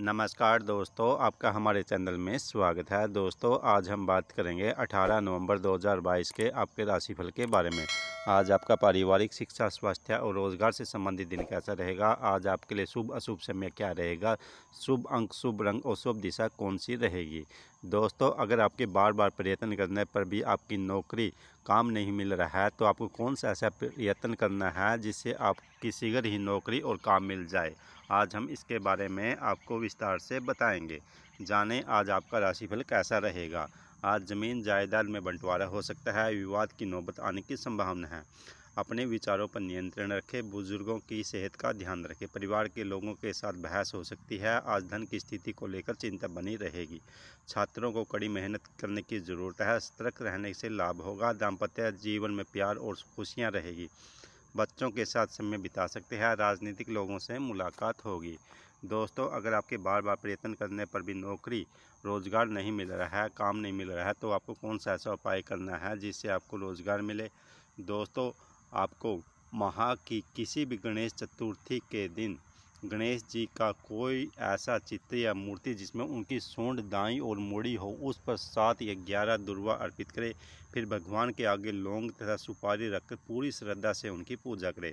नमस्कार दोस्तों आपका हमारे चैनल में स्वागत है दोस्तों आज हम बात करेंगे 18 नवंबर 2022 के आपके राशिफल के बारे में आज आपका पारिवारिक शिक्षा स्वास्थ्य और रोजगार से संबंधित दिन कैसा रहेगा आज आपके लिए शुभ अशुभ समय क्या रहेगा शुभ अंक शुभ रंग और शुभ दिशा कौन सी रहेगी दोस्तों अगर आपके बार बार प्रयत्न करने पर भी आपकी नौकरी काम नहीं मिल रहा है तो आपको कौन सा ऐसा प्रयत्न करना है जिससे आपकी शीघ्र ही नौकरी और काम मिल जाए आज हम इसके बारे में आपको विस्तार से बताएंगे जानें आज आपका राशिफल कैसा रहेगा आज ज़मीन जायदाद में बंटवारा हो सकता है विवाद की नौबत आने की संभावना है अपने विचारों पर नियंत्रण रखें बुजुर्गों की सेहत का ध्यान रखें परिवार के लोगों के साथ बहस हो सकती है आज धन की स्थिति को लेकर चिंता बनी रहेगी छात्रों को कड़ी मेहनत करने की ज़रूरत है सतर्क रहने से लाभ होगा दाम्पत्य जीवन में प्यार और खुशियाँ रहेगी बच्चों के साथ समय बिता सकते हैं राजनीतिक लोगों से मुलाकात होगी दोस्तों अगर आपके बार बार प्रयत्न करने पर भी नौकरी रोज़गार नहीं मिल रहा है काम नहीं मिल रहा है तो आपको कौन सा ऐसा उपाय करना है जिससे आपको रोज़गार मिले दोस्तों आपको महा की किसी भी गणेश चतुर्थी के दिन गणेश जी का कोई ऐसा चित्र या मूर्ति जिसमें उनकी सूंड दाई और मुड़ी हो उस पर सात या ग्यारह दुर्वा अर्पित करें फिर भगवान के आगे लौंग तथा सुपारी रखकर पूरी श्रद्धा से उनकी पूजा करें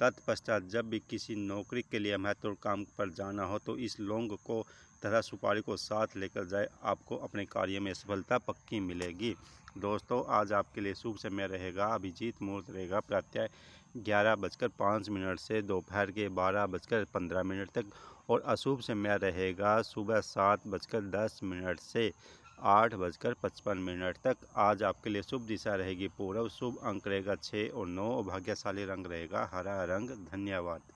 तत्पश्चात जब भी किसी नौकरी के लिए महत्वपूर्ण काम पर जाना हो तो इस लौंग को तथा सुपारी को साथ लेकर जाए आपको अपने कार्य में सफलता पक्की मिलेगी दोस्तों आज आपके लिए शुभ समय रहेगा अभिजीत मुहूर्त रहेगा प्रत्यय ग्यारह बजकर पाँच मिनट से दोपहर के बारह बजकर पंद्रह मिनट तक और अशुभ समय रहेगा सुबह सात बजकर दस मिनट से आठ बजकर पचपन मिनट तक आज आपके लिए शुभ दिशा रहेगी पूर्व शुभ अंक रहेगा छः और नौ और भाग्यशाली रंग रहेगा हरा रंग धन्यवाद